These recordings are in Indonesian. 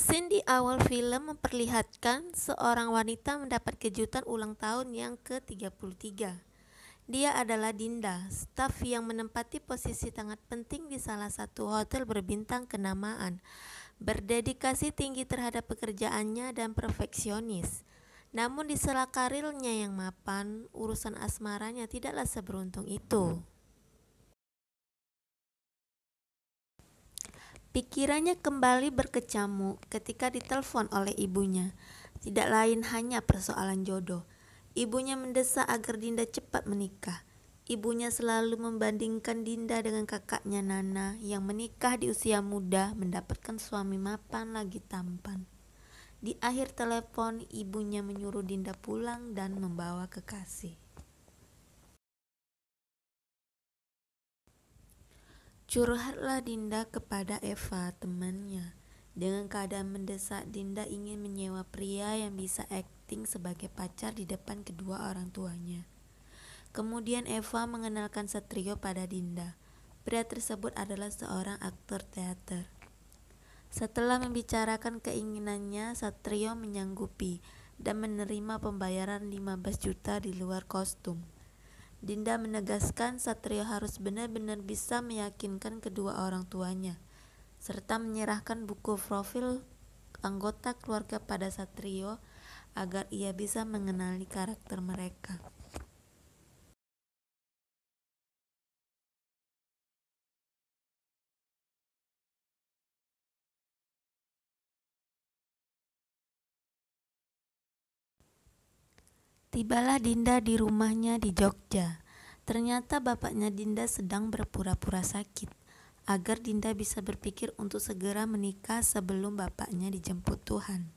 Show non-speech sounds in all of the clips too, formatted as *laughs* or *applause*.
Scene di awal film memperlihatkan seorang wanita mendapat kejutan ulang tahun yang ke-33. Dia adalah Dinda, staf yang menempati posisi sangat penting di salah satu hotel berbintang kenamaan, berdedikasi tinggi terhadap pekerjaannya dan perfeksionis. Namun di sela karirnya yang mapan, urusan asmaranya tidaklah seberuntung itu. Pikirannya kembali berkecamuk ketika ditelepon oleh ibunya. Tidak lain hanya persoalan jodoh. Ibunya mendesak agar Dinda cepat menikah. Ibunya selalu membandingkan Dinda dengan kakaknya Nana yang menikah di usia muda mendapatkan suami mapan lagi tampan. Di akhir telepon, ibunya menyuruh Dinda pulang dan membawa kekasih. Curhatlah Dinda kepada Eva, temannya. Dengan keadaan mendesak, Dinda ingin menyewa pria yang bisa akting sebagai pacar di depan kedua orang tuanya. Kemudian Eva mengenalkan Satrio pada Dinda. Pria tersebut adalah seorang aktor teater. Setelah membicarakan keinginannya, Satrio menyanggupi dan menerima pembayaran 15 juta di luar kostum. Dinda menegaskan Satrio harus benar-benar bisa meyakinkan kedua orang tuanya, serta menyerahkan buku profil anggota keluarga pada Satrio agar ia bisa mengenali karakter mereka. Tibalah Dinda di rumahnya di Jogja. Ternyata bapaknya Dinda sedang berpura-pura sakit agar Dinda bisa berpikir untuk segera menikah sebelum bapaknya dijemput Tuhan.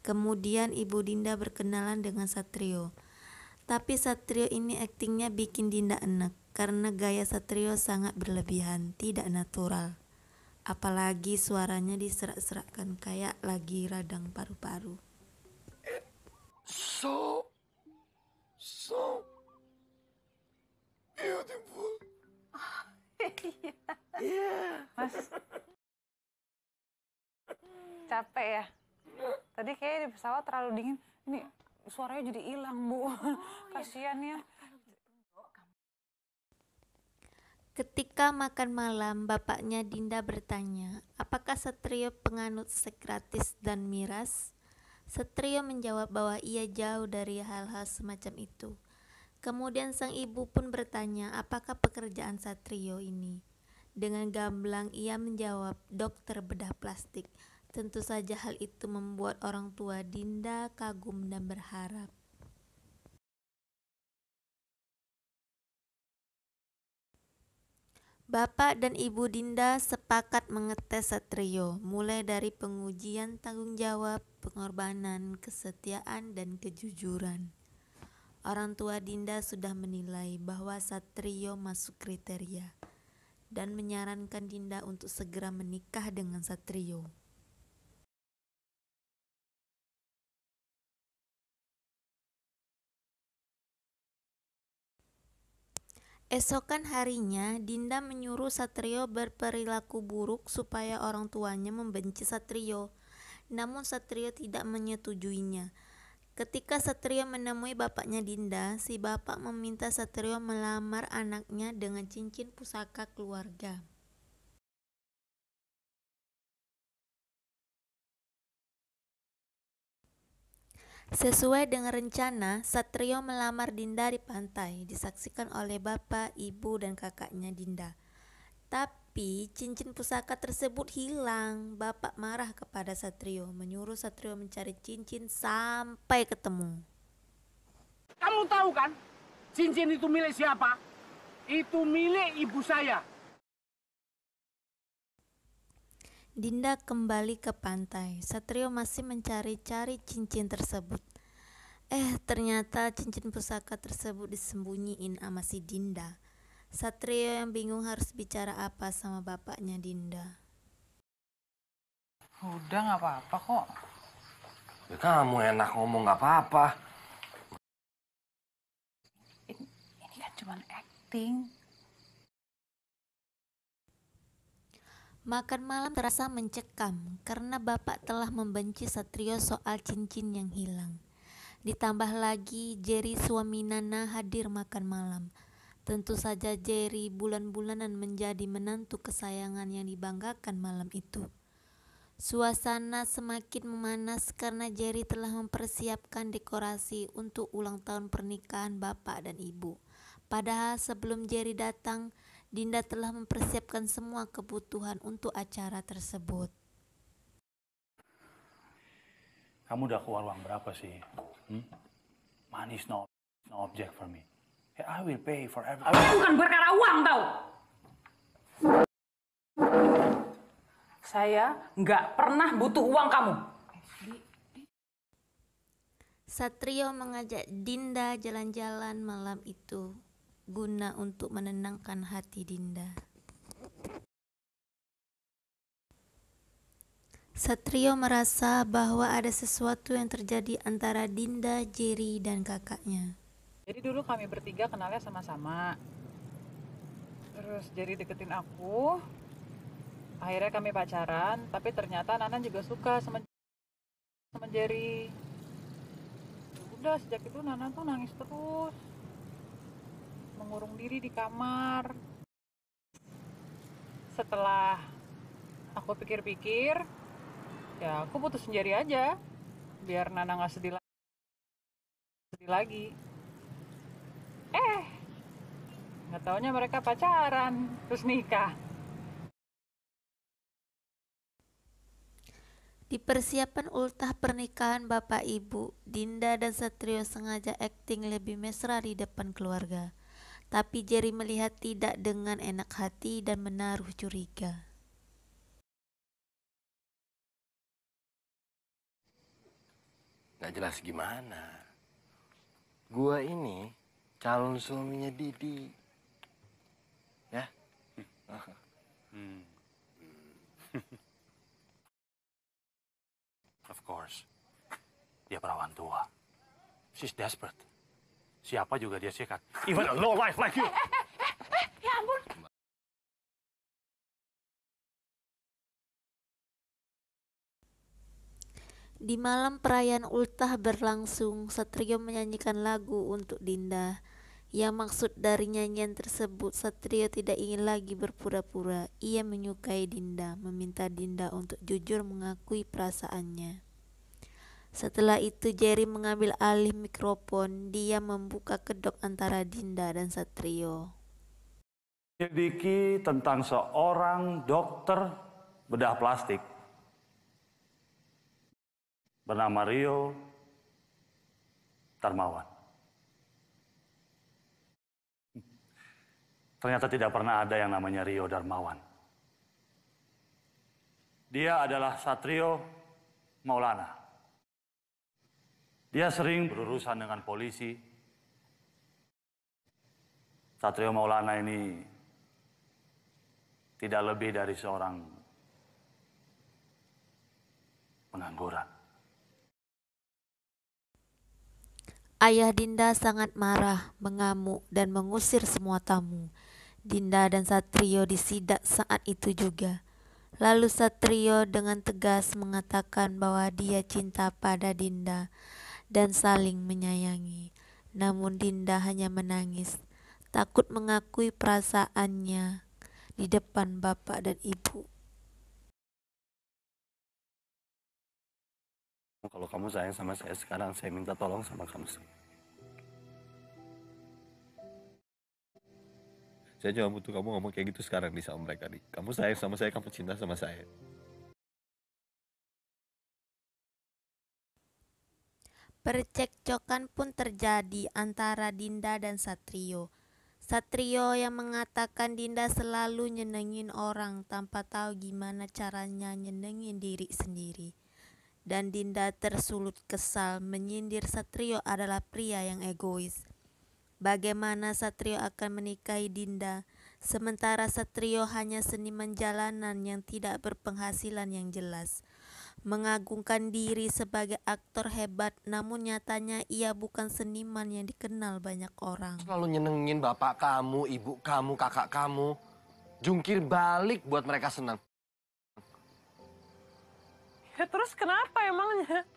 Kemudian ibu Dinda berkenalan dengan Satrio. Tapi Satrio ini aktingnya bikin Dinda enek karena gaya Satrio sangat berlebihan, tidak natural. Apalagi suaranya diserak-serakkan kayak lagi radang paru-paru so, so beautiful. Oh, *laughs* iya. Yeah. Mas, capek ya? Tadi kayak di pesawat terlalu dingin. Ini suaranya jadi hilang, Bu. Oh, iya. Kasihan ya. Ketika makan malam, bapaknya Dinda bertanya, apakah Satrio penganut sekratis dan miras? Setrio menjawab bahwa ia jauh dari hal-hal semacam itu. Kemudian sang ibu pun bertanya, apakah pekerjaan Satrio ini? Dengan gamblang ia menjawab, dokter bedah plastik. Tentu saja hal itu membuat orang tua Dinda kagum dan berharap. Bapak dan Ibu Dinda sepakat mengetes Satrio, mulai dari pengujian tanggung jawab, pengorbanan, kesetiaan, dan kejujuran. Orang tua Dinda sudah menilai bahwa Satrio masuk kriteria dan menyarankan Dinda untuk segera menikah dengan Satrio. Esokan harinya, Dinda menyuruh Satrio berperilaku buruk supaya orang tuanya membenci Satrio. Namun Satrio tidak menyetujuinya. Ketika Satrio menemui bapaknya Dinda, si bapak meminta Satrio melamar anaknya dengan cincin pusaka keluarga. Sesuai dengan rencana, Satrio melamar Dinda di pantai, disaksikan oleh bapak, ibu, dan kakaknya Dinda. Tapi cincin pusaka tersebut hilang. Bapak marah kepada Satrio, menyuruh Satrio mencari cincin sampai ketemu. Kamu tahu kan, cincin itu milik siapa? Itu milik ibu saya. Dinda kembali ke pantai. Satrio masih mencari-cari cincin tersebut. Eh, ternyata cincin pusaka tersebut disembunyiin sama si Dinda. Satrio yang bingung harus bicara apa sama bapaknya Dinda. Udah nggak apa-apa kok. Ya, kamu enak ngomong nggak apa-apa. Ini, ini kan cuma acting. Makan malam terasa mencekam karena bapak telah membenci Satrio soal cincin yang hilang. Ditambah lagi Jerry suami Nana hadir makan malam. Tentu saja Jerry bulan-bulanan menjadi menantu kesayangan yang dibanggakan malam itu. Suasana semakin memanas karena Jerry telah mempersiapkan dekorasi untuk ulang tahun pernikahan bapak dan ibu. Padahal sebelum Jerry datang, Dinda telah mempersiapkan semua kebutuhan untuk acara tersebut. Kamu udah keluar uang berapa sih? Hmm? Money is no, no object for me. I will pay for everything. Will... Bukan perkara uang tau. Saya nggak pernah butuh uang kamu. Satrio mengajak Dinda jalan-jalan malam itu guna untuk menenangkan hati Dinda. Satrio merasa bahwa ada sesuatu yang terjadi antara Dinda, Jerry, dan kakaknya. Jadi dulu kami bertiga kenalnya sama-sama. Terus Jerry deketin aku. Akhirnya kami pacaran, tapi ternyata Nanan juga suka sama sama Jerry. Ya udah sejak itu Nanan tuh nangis terus mengurung diri di kamar. Setelah aku pikir-pikir, ya aku putus sendiri aja, biar Nana nggak sedih, lagi. sedih lagi. Eh, nggak taunya mereka pacaran, terus nikah. Di persiapan ultah pernikahan Bapak Ibu, Dinda dan Satrio sengaja akting lebih mesra di depan keluarga. Tapi Jerry melihat tidak dengan enak hati dan menaruh curiga. Gak jelas gimana. Gua ini calon suaminya Didi. Ya? Hmm. *laughs* of course. Dia perawan tua. She's desperate siapa juga dia sikat. Even a low life like you. Eh, eh, eh, ya Di malam perayaan ultah berlangsung, Satrio menyanyikan lagu untuk Dinda. Yang maksud dari nyanyian tersebut, Satrio tidak ingin lagi berpura-pura. Ia menyukai Dinda, meminta Dinda untuk jujur mengakui perasaannya. Setelah itu Jerry mengambil alih mikrofon. Dia membuka kedok antara Dinda dan Satrio. Menyelidiki tentang seorang dokter bedah plastik bernama Rio Tarmawan. Ternyata tidak pernah ada yang namanya Rio Darmawan. Dia adalah Satrio Maulana dia sering berurusan dengan polisi. Satrio Maulana ini tidak lebih dari seorang pengangguran. Ayah Dinda sangat marah, mengamuk, dan mengusir semua tamu. Dinda dan Satrio disidak saat itu juga. Lalu Satrio dengan tegas mengatakan bahwa dia cinta pada Dinda dan saling menyayangi. Namun Dinda hanya menangis, takut mengakui perasaannya di depan bapak dan ibu. Kalau kamu sayang sama saya sekarang, saya minta tolong sama kamu Saya cuma butuh kamu ngomong kayak gitu sekarang di sama mereka nih. Kamu sayang sama saya, kamu cinta sama saya. Percekcokan pun terjadi antara Dinda dan Satrio. Satrio yang mengatakan Dinda selalu nyenengin orang tanpa tahu gimana caranya nyenengin diri sendiri. Dan Dinda tersulut kesal menyindir Satrio adalah pria yang egois. Bagaimana Satrio akan menikahi Dinda sementara Satrio hanya seniman jalanan yang tidak berpenghasilan yang jelas. Mengagungkan diri sebagai aktor hebat, namun nyatanya ia bukan seniman yang dikenal banyak orang. Selalu nyenengin bapak kamu, ibu kamu, kakak kamu. Jungkir balik buat mereka senang. Ya terus kenapa emangnya?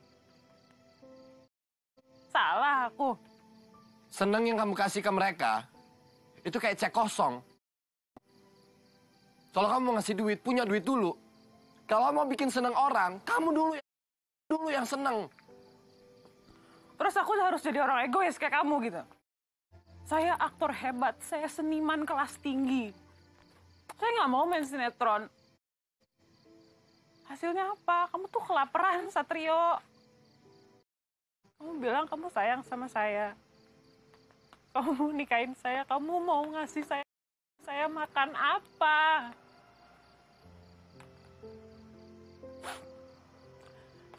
Salah aku. Senang yang kamu kasih ke mereka, itu kayak cek kosong. Kalau kamu mau ngasih duit, punya duit dulu. Kalau mau bikin seneng orang, kamu dulu dulu yang seneng. Terus aku harus jadi orang egois kayak kamu gitu. Saya aktor hebat, saya seniman kelas tinggi. Saya nggak mau main sinetron. Hasilnya apa? Kamu tuh kelaparan, Satrio. Kamu bilang kamu sayang sama saya. Kamu nikahin saya, kamu mau ngasih saya saya makan apa?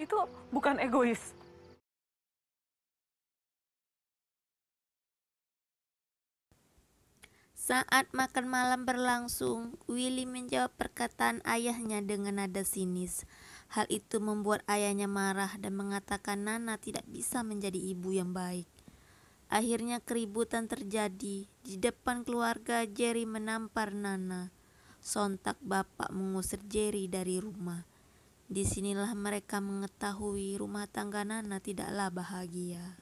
itu bukan egois. Saat makan malam berlangsung, Willy menjawab perkataan ayahnya dengan nada sinis. Hal itu membuat ayahnya marah dan mengatakan Nana tidak bisa menjadi ibu yang baik. Akhirnya keributan terjadi. Di depan keluarga, Jerry menampar Nana. Sontak bapak mengusir Jerry dari rumah. Disinilah mereka mengetahui rumah tangga Nana tidaklah bahagia.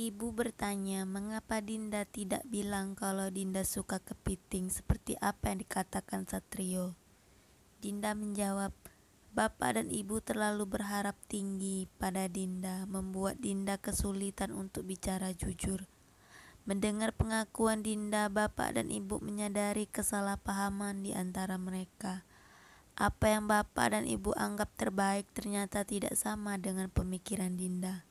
Ibu bertanya, mengapa Dinda tidak bilang kalau Dinda suka kepiting seperti apa yang dikatakan Satrio? Dinda menjawab, Bapak dan ibu terlalu berharap tinggi pada Dinda, membuat Dinda kesulitan untuk bicara jujur. Mendengar pengakuan Dinda, bapak dan ibu menyadari kesalahpahaman di antara mereka. Apa yang bapak dan ibu anggap terbaik ternyata tidak sama dengan pemikiran Dinda.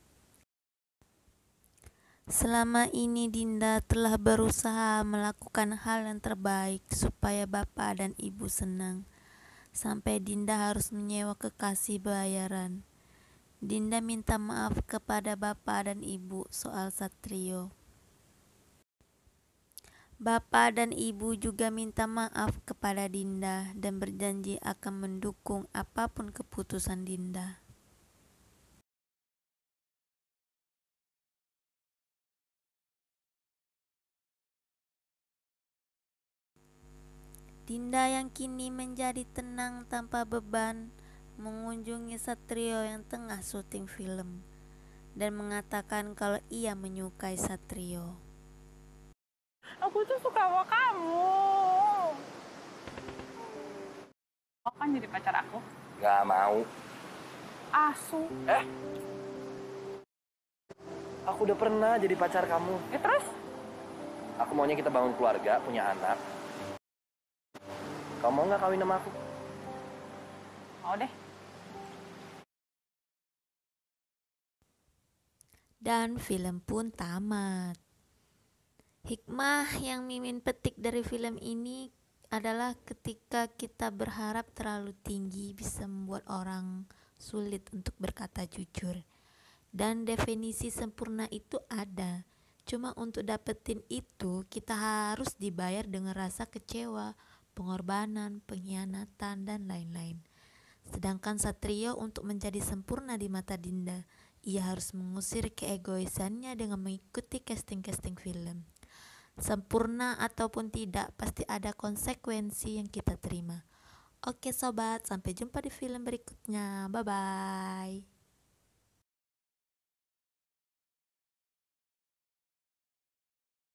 Selama ini Dinda telah berusaha melakukan hal yang terbaik supaya bapak dan ibu senang sampai Dinda harus menyewa kekasih bayaran. Dinda minta maaf kepada bapak dan ibu soal Satrio. Bapak dan ibu juga minta maaf kepada Dinda dan berjanji akan mendukung apapun keputusan Dinda. Dinda yang kini menjadi tenang tanpa beban mengunjungi Satrio yang tengah syuting film dan mengatakan kalau ia menyukai Satrio. Aku tuh suka sama kamu. Mau kan jadi pacar aku? Gak mau. Asu. Eh? Aku udah pernah jadi pacar kamu. Ya terus? Aku maunya kita bangun keluarga, punya anak. Kamu mau nggak kawin sama aku? Mau deh. Dan film pun tamat. Hikmah yang Mimin petik dari film ini adalah ketika kita berharap terlalu tinggi bisa membuat orang sulit untuk berkata jujur. Dan definisi sempurna itu ada. Cuma untuk dapetin itu kita harus dibayar dengan rasa kecewa pengorbanan, pengkhianatan, dan lain-lain. Sedangkan Satrio untuk menjadi sempurna di mata Dinda, ia harus mengusir keegoisannya dengan mengikuti casting-casting film. Sempurna ataupun tidak, pasti ada konsekuensi yang kita terima. Oke sobat, sampai jumpa di film berikutnya. Bye-bye.